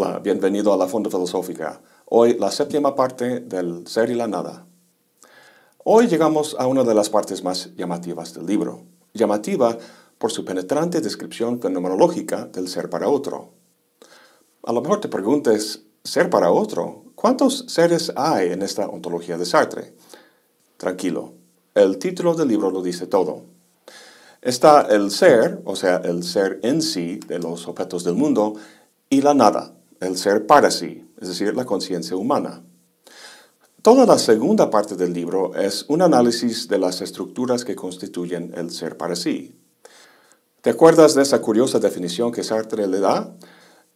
Hola, bienvenido a la Fonda Filosófica. Hoy la séptima parte del Ser y la Nada. Hoy llegamos a una de las partes más llamativas del libro, llamativa por su penetrante descripción fenomenológica del ser para otro. A lo mejor te preguntes, ¿ser para otro? ¿Cuántos seres hay en esta ontología de Sartre? Tranquilo, el título del libro lo dice todo. Está el ser, o sea, el ser en sí de los objetos del mundo, y la nada, el ser para sí, es decir, la conciencia humana. Toda la segunda parte del libro es un análisis de las estructuras que constituyen el ser para sí. ¿Te acuerdas de esa curiosa definición que Sartre le da?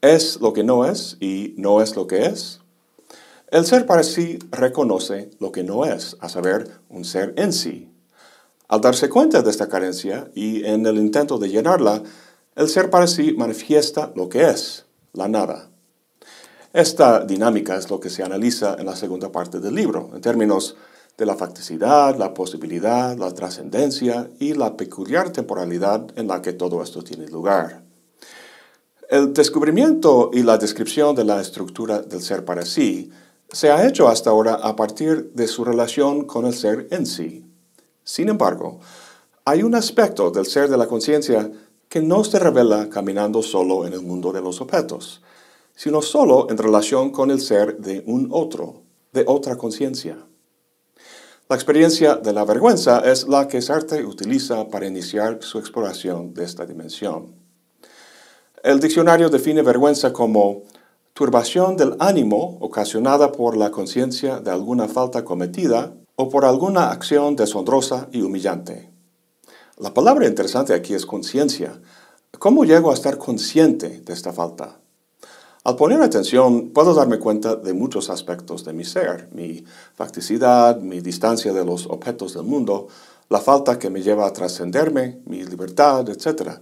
Es lo que no es y no es lo que es. El ser para sí reconoce lo que no es, a saber, un ser en sí. Al darse cuenta de esta carencia y en el intento de llenarla, el ser para sí manifiesta lo que es, la nada. Esta dinámica es lo que se analiza en la segunda parte del libro, en términos de la facticidad, la posibilidad, la trascendencia y la peculiar temporalidad en la que todo esto tiene lugar. El descubrimiento y la descripción de la estructura del ser para sí se ha hecho hasta ahora a partir de su relación con el ser en sí. Sin embargo, hay un aspecto del ser de la conciencia que no se revela caminando solo en el mundo de los objetos, sino solo en relación con el ser de un otro, de otra conciencia. La experiencia de la vergüenza es la que Sartre utiliza para iniciar su exploración de esta dimensión. El diccionario define vergüenza como turbación del ánimo ocasionada por la conciencia de alguna falta cometida o por alguna acción deshonrosa y humillante. La palabra interesante aquí es conciencia. ¿Cómo llego a estar consciente de esta falta? Al poner atención, puedo darme cuenta de muchos aspectos de mi ser, mi facticidad, mi distancia de los objetos del mundo, la falta que me lleva a trascenderme, mi libertad, etc.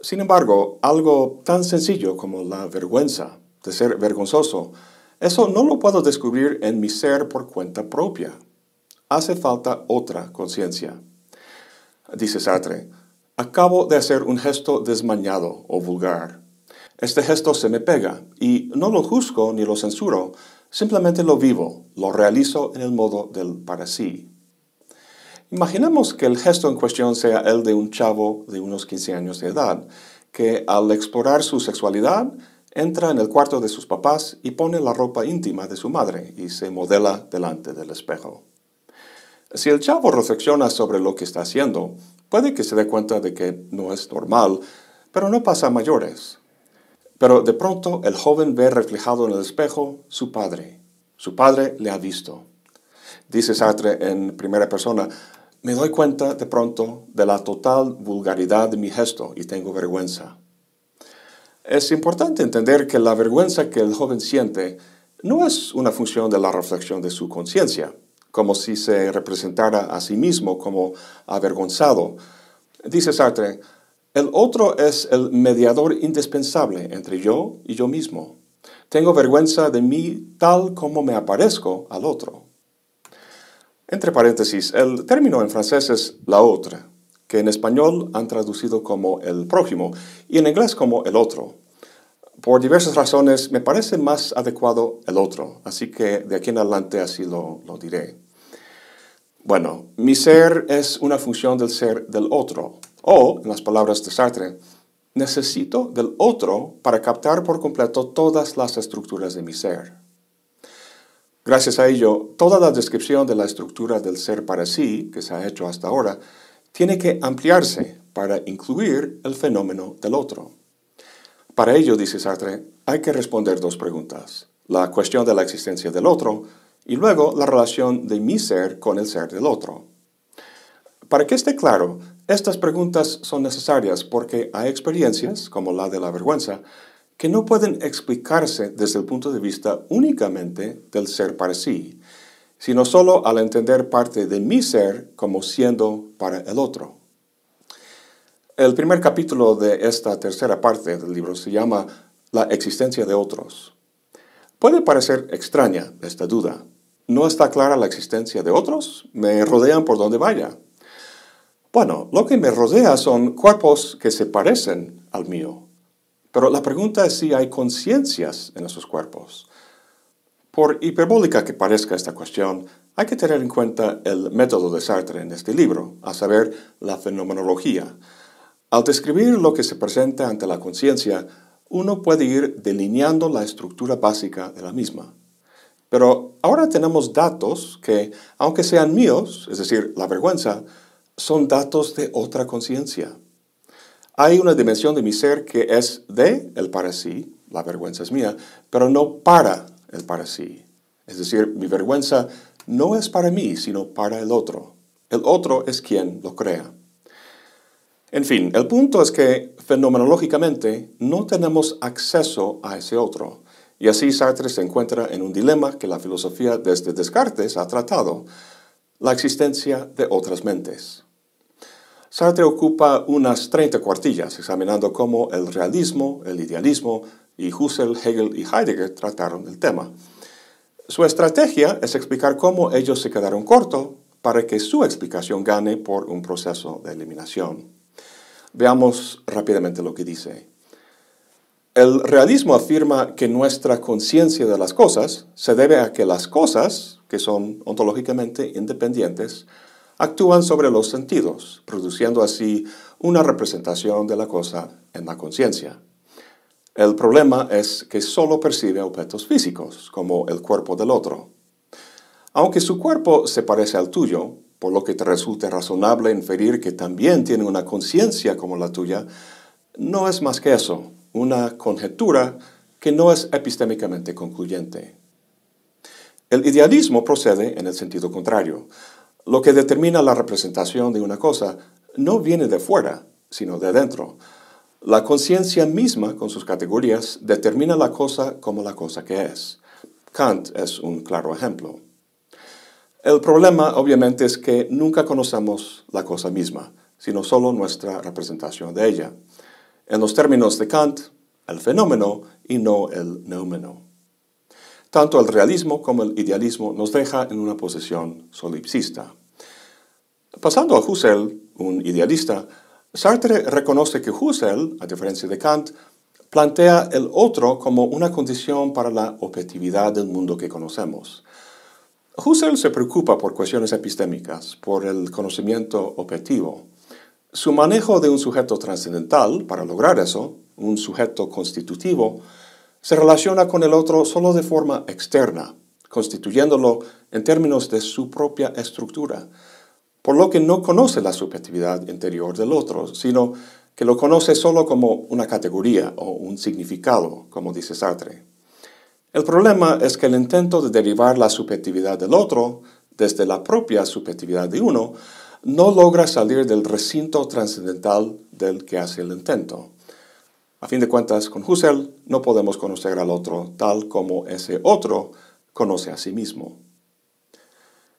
Sin embargo, algo tan sencillo como la vergüenza de ser vergonzoso, eso no lo puedo descubrir en mi ser por cuenta propia. Hace falta otra conciencia. Dice Sartre, acabo de hacer un gesto desmañado o vulgar este gesto se me pega y no lo juzgo ni lo censuro, simplemente lo vivo, lo realizo en el modo del para sí. Imaginemos que el gesto en cuestión sea el de un chavo de unos 15 años de edad, que al explorar su sexualidad entra en el cuarto de sus papás y pone la ropa íntima de su madre y se modela delante del espejo. Si el chavo reflexiona sobre lo que está haciendo, puede que se dé cuenta de que no es normal, pero no pasa a mayores. Pero de pronto el joven ve reflejado en el espejo su padre. Su padre le ha visto. Dice Sartre en primera persona, me doy cuenta de pronto de la total vulgaridad de mi gesto y tengo vergüenza. Es importante entender que la vergüenza que el joven siente no es una función de la reflexión de su conciencia, como si se representara a sí mismo como avergonzado. Dice Sartre, el otro es el mediador indispensable entre yo y yo mismo. Tengo vergüenza de mí tal como me aparezco al otro. Entre paréntesis, el término en francés es la otra, que en español han traducido como el prójimo y en inglés como el otro. Por diversas razones me parece más adecuado el otro, así que de aquí en adelante así lo, diré. Bueno, mi ser es una función del ser del otro, o, en las palabras de Sartre, necesito del otro para captar por completo todas las estructuras de mi ser. Gracias a ello, toda la descripción de la estructura del ser para sí, que se ha hecho hasta ahora, tiene que ampliarse para incluir el fenómeno del otro. Para ello, dice Sartre, hay que responder dos preguntas. La cuestión de la existencia del otro y luego la relación de mi ser con el ser del otro. Para que esté claro, estas preguntas son necesarias porque hay experiencias, como la de la vergüenza, que no pueden explicarse desde el punto de vista únicamente del ser para sí, sino solo al entender parte de mi ser como siendo para el otro. El primer capítulo de esta tercera parte del libro se llama La existencia de otros. Puede parecer extraña esta duda. ¿No está clara la existencia de otros? Me rodean por donde vaya. Bueno, lo que me rodea son cuerpos que se parecen al mío. Pero la pregunta es si hay conciencias en esos cuerpos. Por hiperbólica que parezca esta cuestión, hay que tener en cuenta el método de Sartre en este libro, a saber, la fenomenología. Al describir lo que se presenta ante la conciencia, uno puede ir delineando la estructura básica de la misma. Pero ahora tenemos datos que, aunque sean míos, es decir, la vergüenza, son datos de otra conciencia. Hay una dimensión de mi ser que es de el para sí, la vergüenza es mía, pero no para el para sí. Es decir, mi vergüenza no es para mí, sino para el otro. El otro es quien lo crea. En fin, el punto es que fenomenológicamente no tenemos acceso a ese otro. Y así Sartre se encuentra en un dilema que la filosofía desde Descartes ha tratado la existencia de otras mentes. Sartre ocupa unas 30 cuartillas examinando cómo el realismo, el idealismo y Husserl, Hegel y Heidegger trataron el tema. Su estrategia es explicar cómo ellos se quedaron cortos para que su explicación gane por un proceso de eliminación. Veamos rápidamente lo que dice. El realismo afirma que nuestra conciencia de las cosas se debe a que las cosas que son ontológicamente independientes, actúan sobre los sentidos, produciendo así una representación de la cosa en la conciencia. El problema es que solo percibe objetos físicos, como el cuerpo del otro. Aunque su cuerpo se parece al tuyo, por lo que te resulte razonable inferir que también tiene una conciencia como la tuya, no es más que eso, una conjetura que no es epistémicamente concluyente. El idealismo procede en el sentido contrario. Lo que determina la representación de una cosa no viene de fuera, sino de dentro. La conciencia misma, con sus categorías, determina la cosa como la cosa que es. Kant es un claro ejemplo. El problema, obviamente, es que nunca conocemos la cosa misma, sino solo nuestra representación de ella. En los términos de Kant, el fenómeno y no el noumeno. Tanto el realismo como el idealismo nos deja en una posición solipsista. Pasando a Husserl, un idealista, Sartre reconoce que Husserl, a diferencia de Kant, plantea el otro como una condición para la objetividad del mundo que conocemos. Husserl se preocupa por cuestiones epistémicas, por el conocimiento objetivo. Su manejo de un sujeto trascendental para lograr eso, un sujeto constitutivo, se relaciona con el otro solo de forma externa, constituyéndolo en términos de su propia estructura, por lo que no conoce la subjetividad interior del otro, sino que lo conoce solo como una categoría o un significado, como dice Sartre. El problema es que el intento de derivar la subjetividad del otro desde la propia subjetividad de uno no logra salir del recinto trascendental del que hace el intento. A fin de cuentas, con Husserl no podemos conocer al otro tal como ese otro conoce a sí mismo.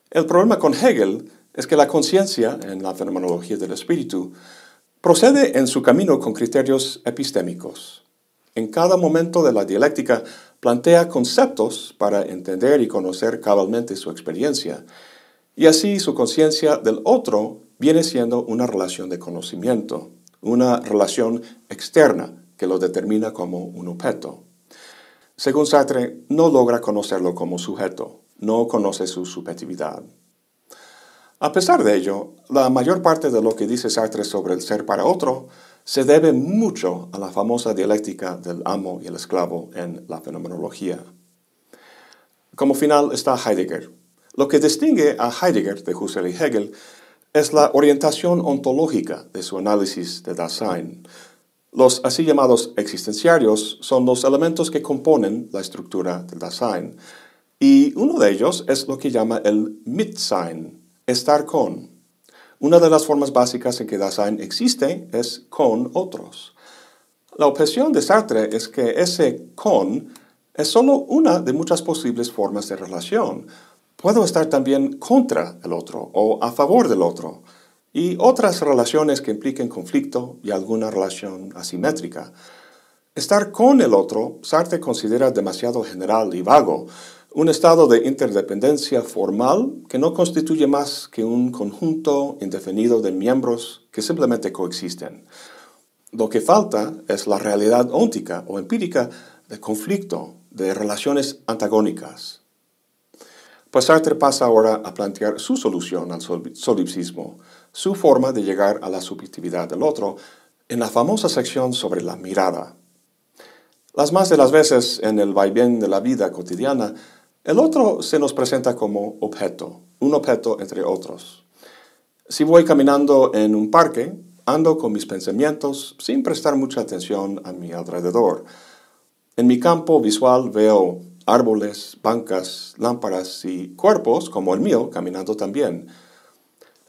El problema con Hegel es que la conciencia, en la fenomenología del espíritu, procede en su camino con criterios epistémicos. En cada momento de la dialéctica plantea conceptos para entender y conocer cabalmente su experiencia, y así su conciencia del otro viene siendo una relación de conocimiento, una relación externa que lo determina como un objeto. Según Sartre, no logra conocerlo como sujeto, no conoce su subjetividad. A pesar de ello, la mayor parte de lo que dice Sartre sobre el ser para otro se debe mucho a la famosa dialéctica del amo y el esclavo en la fenomenología. Como final está Heidegger. Lo que distingue a Heidegger de Husserl y Hegel es la orientación ontológica de su análisis de Dasein, los así llamados existenciarios son los elementos que componen la estructura del Dasein. Y uno de ellos es lo que llama el Mitsein, estar con. Una de las formas básicas en que Dasein existe es con otros. La objeción de Sartre es que ese con es solo una de muchas posibles formas de relación. Puedo estar también contra el otro o a favor del otro y otras relaciones que impliquen conflicto y alguna relación asimétrica. Estar con el otro, Sartre considera demasiado general y vago, un estado de interdependencia formal que no constituye más que un conjunto indefinido de miembros que simplemente coexisten. Lo que falta es la realidad óntica o empírica de conflicto, de relaciones antagónicas. Pues Sartre pasa ahora a plantear su solución al solipsismo su forma de llegar a la subjetividad del otro en la famosa sección sobre la mirada. Las más de las veces en el vaivén de la vida cotidiana, el otro se nos presenta como objeto, un objeto entre otros. Si voy caminando en un parque, ando con mis pensamientos sin prestar mucha atención a mi alrededor. En mi campo visual veo árboles, bancas, lámparas y cuerpos como el mío caminando también.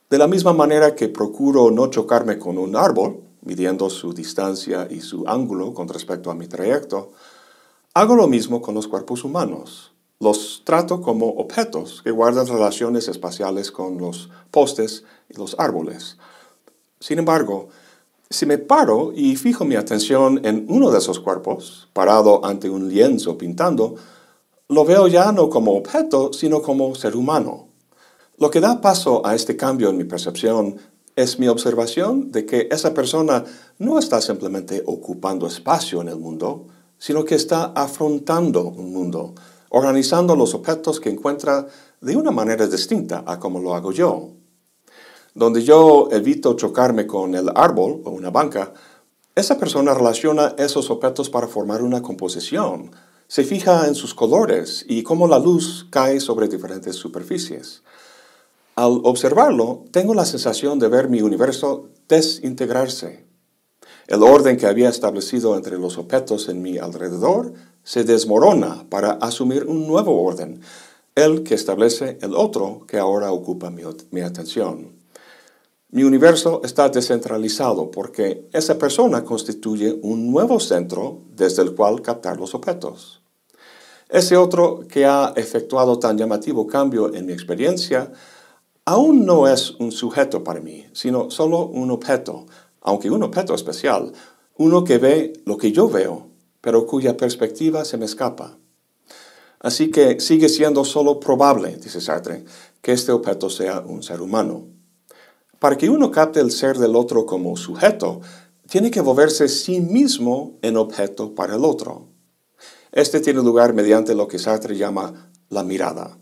De la misma manera que procuro no chocarme con un árbol, midiendo su distancia y su ángulo con respecto a mi trayecto, hago lo mismo con los cuerpos humanos. Los trato como objetos que guardan relaciones espaciales con los postes y los árboles. Sin embargo, si me paro y fijo mi atención en uno de esos cuerpos, parado ante un lienzo pintando, lo veo ya no como objeto, sino como ser humano. Lo que da paso a este cambio en mi percepción es mi observación de que esa persona no está simplemente ocupando espacio en el mundo, sino que está afrontando un mundo, organizando los objetos que encuentra de una manera distinta a como lo hago yo. Donde yo evito chocarme con el árbol o una banca, esa persona relaciona esos objetos para formar una composición. Se fija en sus colores y cómo la luz cae sobre diferentes superficies. Al observarlo, tengo la sensación de ver mi universo desintegrarse. El orden que había establecido entre los objetos en mi alrededor se desmorona para asumir un nuevo orden, el que establece el otro que ahora ocupa mi, atención. Mi universo está descentralizado porque esa persona constituye un nuevo centro desde el cual captar los objetos. Ese otro que ha efectuado tan llamativo cambio en mi experiencia aún no es un sujeto para mí, sino solo un objeto, aunque un objeto especial, uno que ve lo que yo veo, pero cuya perspectiva se me escapa. Así que sigue siendo solo probable, dice Sartre, que este objeto sea un ser humano. Para que uno capte el ser del otro como sujeto, tiene que volverse sí mismo en objeto para el otro. Este tiene lugar mediante lo que Sartre llama la mirada.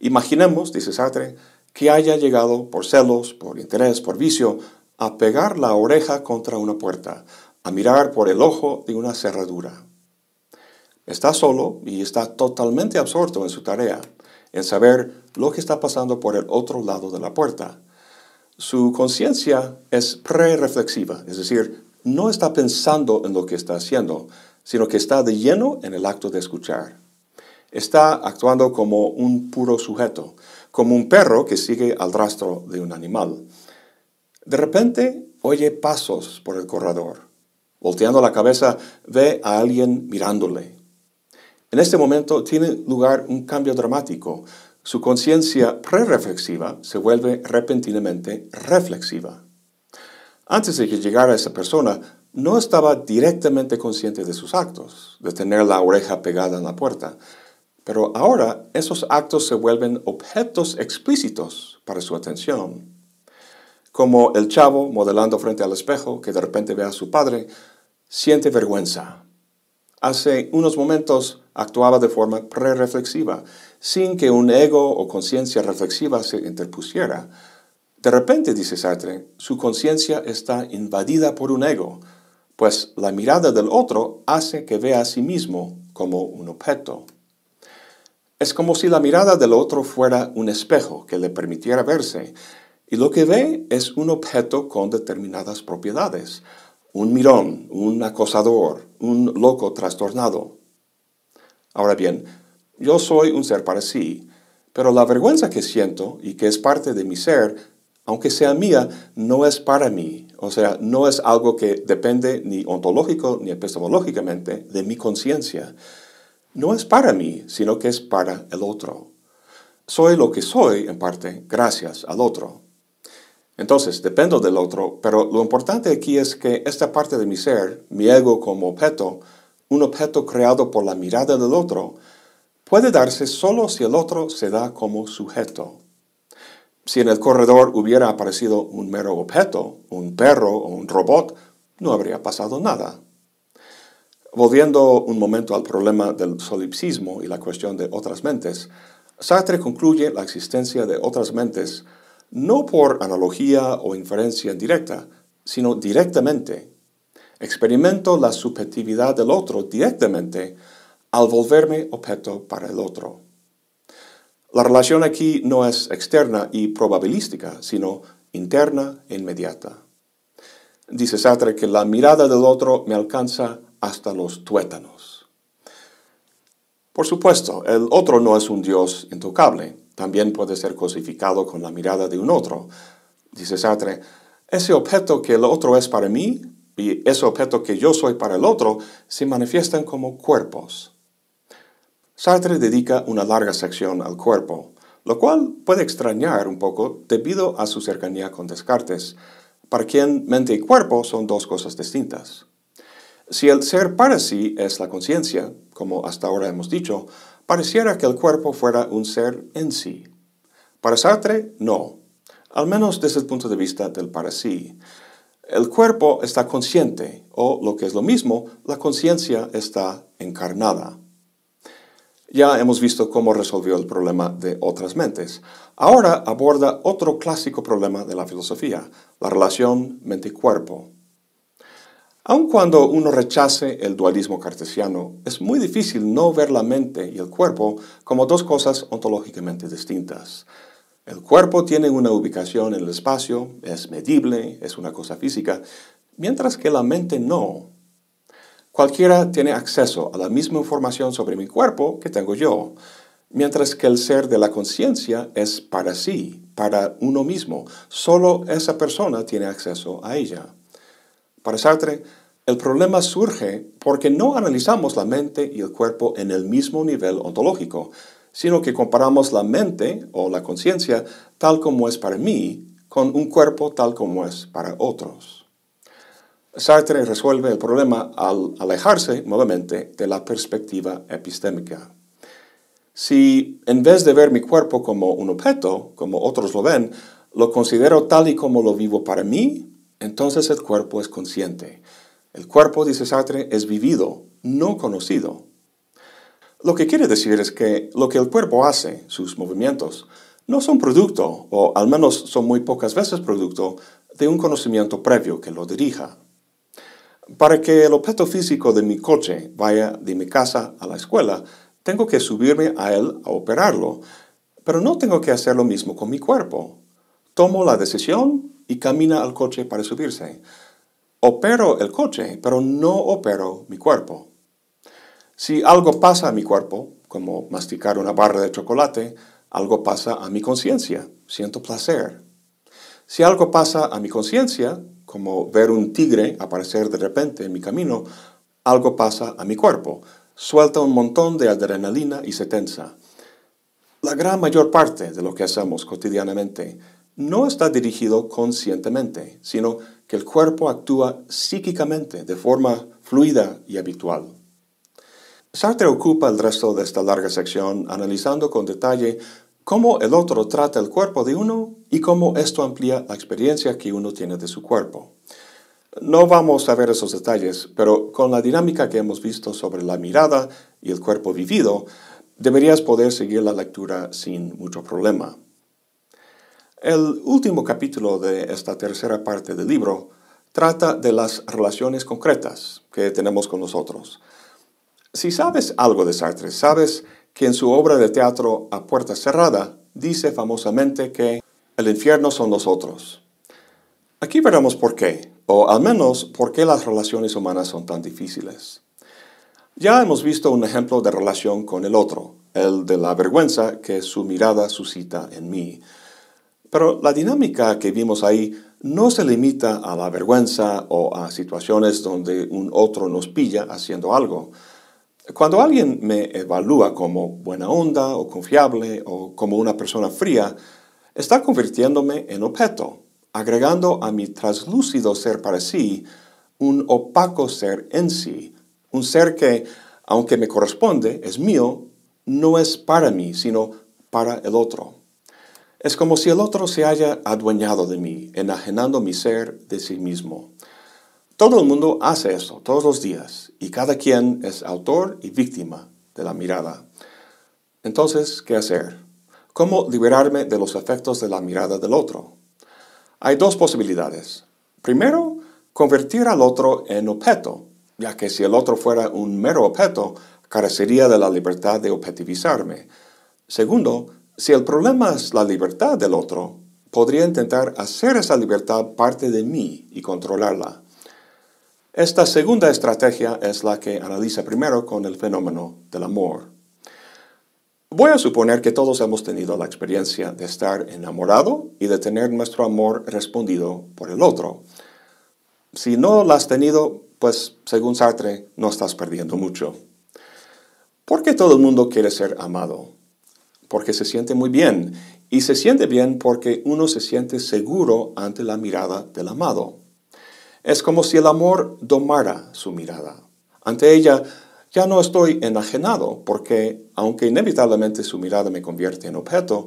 Imaginemos, dice Sartre, que haya llegado por celos, por interés, por vicio, a pegar la oreja contra una puerta, a mirar por el ojo de una cerradura. Está solo y está totalmente absorto en su tarea, en saber lo que está pasando por el otro lado de la puerta. Su conciencia es prereflexiva, es decir, no está pensando en lo que está haciendo, sino que está de lleno en el acto de escuchar. Está actuando como un puro sujeto, como un perro que sigue al rastro de un animal. De repente oye pasos por el corredor. Volteando la cabeza, ve a alguien mirándole. En este momento tiene lugar un cambio dramático. Su conciencia prereflexiva se vuelve repentinamente reflexiva. Antes de que llegara esa persona, no estaba directamente consciente de sus actos, de tener la oreja pegada en la puerta. Pero ahora esos actos se vuelven objetos explícitos para su atención. Como el chavo modelando frente al espejo que de repente ve a su padre, siente vergüenza. Hace unos momentos actuaba de forma prereflexiva, sin que un ego o conciencia reflexiva se interpusiera. De repente, dice Sartre, su conciencia está invadida por un ego, pues la mirada del otro hace que vea a sí mismo como un objeto. Es como si la mirada del otro fuera un espejo que le permitiera verse, y lo que ve es un objeto con determinadas propiedades, un mirón, un acosador, un loco trastornado. Ahora bien, yo soy un ser para sí, pero la vergüenza que siento y que es parte de mi ser, aunque sea mía, no es para mí, o sea, no es algo que depende ni ontológico ni epistemológicamente de mi conciencia no es para mí, sino que es para el otro. Soy lo que soy, en parte, gracias al otro. Entonces, dependo del otro, pero lo importante aquí es que esta parte de mi ser, mi ego como objeto, un objeto creado por la mirada del otro, puede darse solo si el otro se da como sujeto. Si en el corredor hubiera aparecido un mero objeto, un perro o un robot, no habría pasado nada. Volviendo un momento al problema del solipsismo y la cuestión de otras mentes, Sartre concluye la existencia de otras mentes no por analogía o inferencia directa, sino directamente. Experimento la subjetividad del otro directamente al volverme objeto para el otro. La relación aquí no es externa y probabilística, sino interna e inmediata. Dice Sartre que la mirada del otro me alcanza hasta los tuétanos. Por supuesto, el otro no es un Dios intocable. También puede ser cosificado con la mirada de un otro. Dice Sartre, ese objeto que el otro es para mí y ese objeto que yo soy para el otro se manifiestan como cuerpos. Sartre dedica una larga sección al cuerpo, lo cual puede extrañar un poco debido a su cercanía con Descartes, para quien mente y cuerpo son dos cosas distintas. Si el ser para sí es la conciencia, como hasta ahora hemos dicho, pareciera que el cuerpo fuera un ser en sí. Para Sartre, no, al menos desde el punto de vista del para sí. El cuerpo está consciente, o lo que es lo mismo, la conciencia está encarnada. Ya hemos visto cómo resolvió el problema de otras mentes. Ahora aborda otro clásico problema de la filosofía, la relación mente-cuerpo. Aun cuando uno rechace el dualismo cartesiano, es muy difícil no ver la mente y el cuerpo como dos cosas ontológicamente distintas. El cuerpo tiene una ubicación en el espacio, es medible, es una cosa física, mientras que la mente no. Cualquiera tiene acceso a la misma información sobre mi cuerpo que tengo yo, mientras que el ser de la conciencia es para sí, para uno mismo, solo esa persona tiene acceso a ella. Para Sartre, el problema surge porque no analizamos la mente y el cuerpo en el mismo nivel ontológico, sino que comparamos la mente o la conciencia tal como es para mí con un cuerpo tal como es para otros. Sartre resuelve el problema al alejarse nuevamente de la perspectiva epistémica. Si en vez de ver mi cuerpo como un objeto, como otros lo ven, lo considero tal y como lo vivo para mí, entonces el cuerpo es consciente. El cuerpo, dice Sartre, es vivido, no conocido. Lo que quiere decir es que lo que el cuerpo hace, sus movimientos, no son producto, o al menos son muy pocas veces producto, de un conocimiento previo que lo dirija. Para que el objeto físico de mi coche vaya de mi casa a la escuela, tengo que subirme a él a operarlo, pero no tengo que hacer lo mismo con mi cuerpo. Tomo la decisión, y camina al coche para subirse. Opero el coche, pero no opero mi cuerpo. Si algo pasa a mi cuerpo, como masticar una barra de chocolate, algo pasa a mi conciencia, siento placer. Si algo pasa a mi conciencia, como ver un tigre aparecer de repente en mi camino, algo pasa a mi cuerpo, suelta un montón de adrenalina y se tensa. La gran mayor parte de lo que hacemos cotidianamente no está dirigido conscientemente, sino que el cuerpo actúa psíquicamente de forma fluida y habitual. Sartre ocupa el resto de esta larga sección analizando con detalle cómo el otro trata el cuerpo de uno y cómo esto amplía la experiencia que uno tiene de su cuerpo. No vamos a ver esos detalles, pero con la dinámica que hemos visto sobre la mirada y el cuerpo vivido, deberías poder seguir la lectura sin mucho problema. El último capítulo de esta tercera parte del libro trata de las relaciones concretas que tenemos con nosotros. Si sabes algo de Sartre, sabes que en su obra de teatro A Puerta Cerrada dice famosamente que el infierno son los otros. Aquí veremos por qué, o al menos por qué las relaciones humanas son tan difíciles. Ya hemos visto un ejemplo de relación con el otro, el de la vergüenza que su mirada suscita en mí. Pero la dinámica que vimos ahí no se limita a la vergüenza o a situaciones donde un otro nos pilla haciendo algo. Cuando alguien me evalúa como buena onda o confiable o como una persona fría, está convirtiéndome en objeto, agregando a mi traslúcido ser para sí un opaco ser en sí, un ser que, aunque me corresponde, es mío, no es para mí, sino para el otro. Es como si el otro se haya adueñado de mí, enajenando mi ser de sí mismo. Todo el mundo hace eso todos los días y cada quien es autor y víctima de la mirada. Entonces, ¿qué hacer? ¿Cómo liberarme de los efectos de la mirada del otro? Hay dos posibilidades. Primero, convertir al otro en objeto, ya que si el otro fuera un mero objeto, carecería de la libertad de objetivizarme. Segundo, si el problema es la libertad del otro, podría intentar hacer esa libertad parte de mí y controlarla. Esta segunda estrategia es la que analiza primero con el fenómeno del amor. Voy a suponer que todos hemos tenido la experiencia de estar enamorado y de tener nuestro amor respondido por el otro. Si no la has tenido, pues según Sartre, no estás perdiendo mucho. ¿Por qué todo el mundo quiere ser amado? porque se siente muy bien. Y se siente bien porque uno se siente seguro ante la mirada del amado. Es como si el amor domara su mirada. Ante ella ya no estoy enajenado porque, aunque inevitablemente su mirada me convierte en objeto,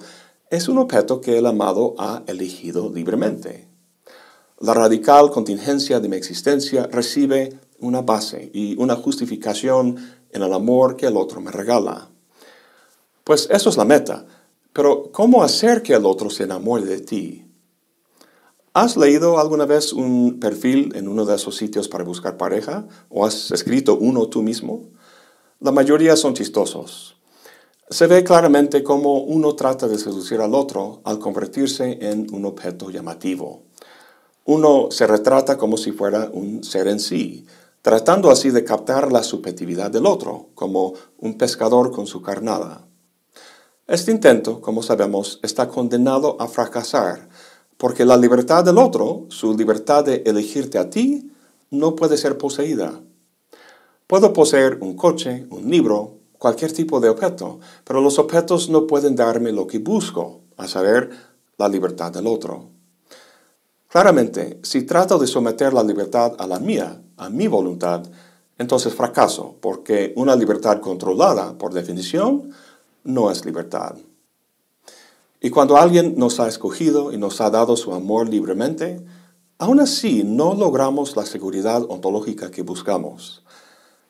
es un objeto que el amado ha elegido libremente. La radical contingencia de mi existencia recibe una base y una justificación en el amor que el otro me regala. Pues eso es la meta. Pero ¿cómo hacer que el otro se enamore de ti? ¿Has leído alguna vez un perfil en uno de esos sitios para buscar pareja? ¿O has escrito uno tú mismo? La mayoría son chistosos. Se ve claramente cómo uno trata de seducir al otro al convertirse en un objeto llamativo. Uno se retrata como si fuera un ser en sí, tratando así de captar la subjetividad del otro, como un pescador con su carnada. Este intento, como sabemos, está condenado a fracasar, porque la libertad del otro, su libertad de elegirte a ti, no puede ser poseída. Puedo poseer un coche, un libro, cualquier tipo de objeto, pero los objetos no pueden darme lo que busco, a saber, la libertad del otro. Claramente, si trato de someter la libertad a la mía, a mi voluntad, entonces fracaso, porque una libertad controlada, por definición, no es libertad. Y cuando alguien nos ha escogido y nos ha dado su amor libremente, aún así no logramos la seguridad ontológica que buscamos.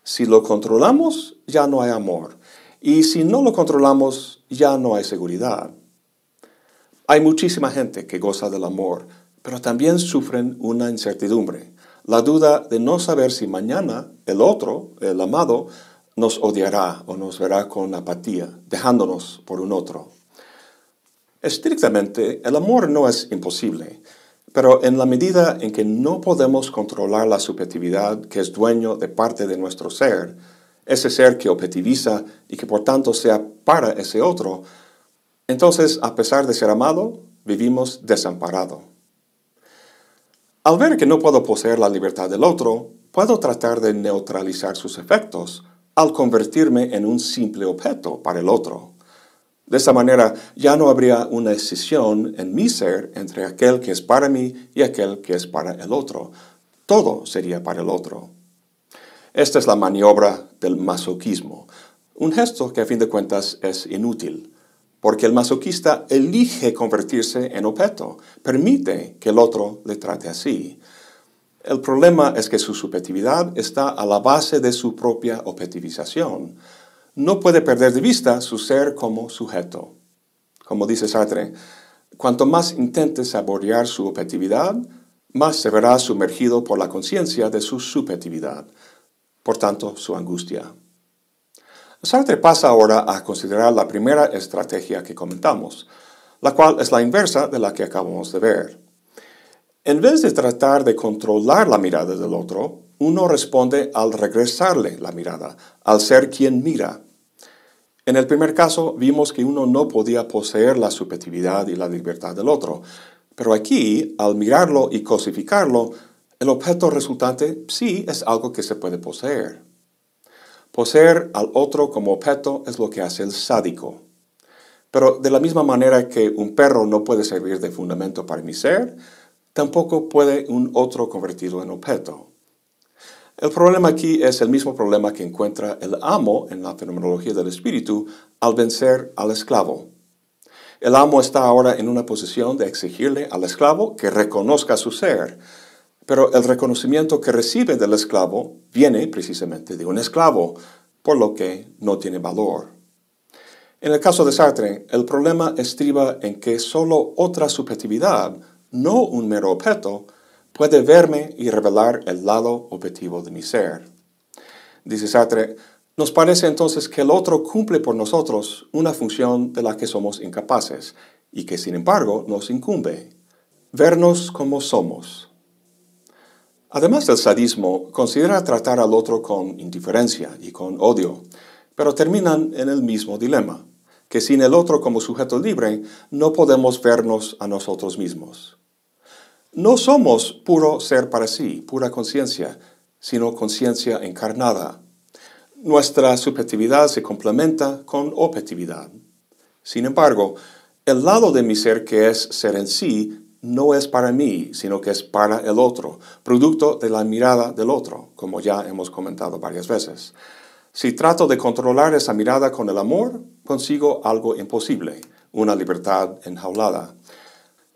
Si lo controlamos, ya no hay amor. Y si no lo controlamos, ya no hay seguridad. Hay muchísima gente que goza del amor, pero también sufren una incertidumbre, la duda de no saber si mañana el otro, el amado, nos odiará o nos verá con apatía, dejándonos por un otro. Estrictamente, el amor no es imposible, pero en la medida en que no podemos controlar la subjetividad que es dueño de parte de nuestro ser, ese ser que objetiviza y que por tanto sea para ese otro, entonces, a pesar de ser amado, vivimos desamparado. Al ver que no puedo poseer la libertad del otro, puedo tratar de neutralizar sus efectos al convertirme en un simple objeto para el otro. De esa manera ya no habría una escisión en mi ser entre aquel que es para mí y aquel que es para el otro. Todo sería para el otro. Esta es la maniobra del masoquismo, un gesto que a fin de cuentas es inútil, porque el masoquista elige convertirse en objeto, permite que el otro le trate así. El problema es que su subjetividad está a la base de su propia objetivización. No puede perder de vista su ser como sujeto. Como dice Sartre, cuanto más intente saborear su objetividad, más se verá sumergido por la conciencia de su subjetividad, por tanto su angustia. Sartre pasa ahora a considerar la primera estrategia que comentamos, la cual es la inversa de la que acabamos de ver. En vez de tratar de controlar la mirada del otro, uno responde al regresarle la mirada, al ser quien mira. En el primer caso vimos que uno no podía poseer la subjetividad y la libertad del otro, pero aquí, al mirarlo y cosificarlo, el objeto resultante sí es algo que se puede poseer. Poseer al otro como objeto es lo que hace el sádico. Pero de la misma manera que un perro no puede servir de fundamento para mi ser, tampoco puede un otro convertido en objeto. El problema aquí es el mismo problema que encuentra el amo en la fenomenología del espíritu al vencer al esclavo. El amo está ahora en una posición de exigirle al esclavo que reconozca su ser, pero el reconocimiento que recibe del esclavo viene precisamente de un esclavo, por lo que no tiene valor. En el caso de Sartre, el problema estriba en que solo otra subjetividad no un mero objeto, puede verme y revelar el lado objetivo de mi ser. Dice Sartre, nos parece entonces que el otro cumple por nosotros una función de la que somos incapaces y que sin embargo nos incumbe, vernos como somos. Además del sadismo, considera tratar al otro con indiferencia y con odio, pero terminan en el mismo dilema, que sin el otro como sujeto libre no podemos vernos a nosotros mismos no somos puro ser para sí, pura conciencia, sino conciencia encarnada. Nuestra subjetividad se complementa con objetividad. Sin embargo, el lado de mi ser que es ser en sí no es para mí, sino que es para el otro, producto de la mirada del otro, como ya hemos comentado varias veces. Si trato de controlar esa mirada con el amor, consigo algo imposible, una libertad enjaulada.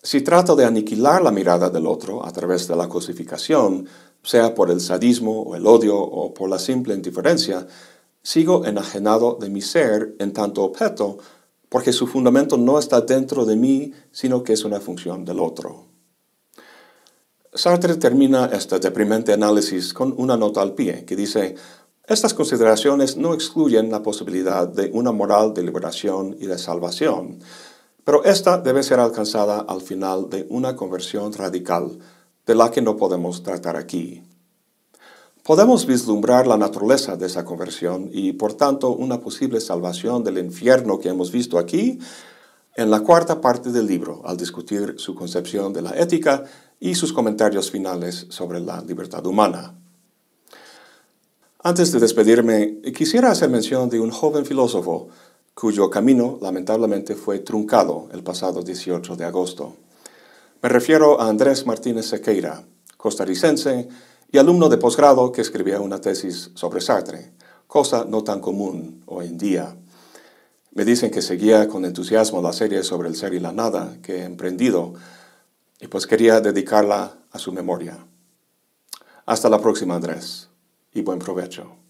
Si trato de aniquilar la mirada del otro a través de la cosificación, sea por el sadismo o el odio o por la simple indiferencia, sigo enajenado de mi ser en tanto objeto, porque su fundamento no está dentro de mí, sino que es una función del otro. Sartre termina este deprimente análisis con una nota al pie que dice, estas consideraciones no excluyen la posibilidad de una moral de liberación y de salvación, pero esta debe ser alcanzada al final de una conversión radical, de la que no podemos tratar aquí. Podemos vislumbrar la naturaleza de esa conversión y, por tanto, una posible salvación del infierno que hemos visto aquí en la cuarta parte del libro, al discutir su concepción de la ética y sus comentarios finales sobre la libertad humana. Antes de despedirme, quisiera hacer mención de un joven filósofo cuyo camino lamentablemente fue truncado el pasado 18 de agosto. Me refiero a Andrés Martínez Sequeira, costarricense y alumno de posgrado que escribía una tesis sobre Sartre, cosa no tan común hoy en día. Me dicen que seguía con entusiasmo la serie sobre el ser y la nada que he emprendido, y pues quería dedicarla a su memoria. Hasta la próxima, Andrés, y buen provecho.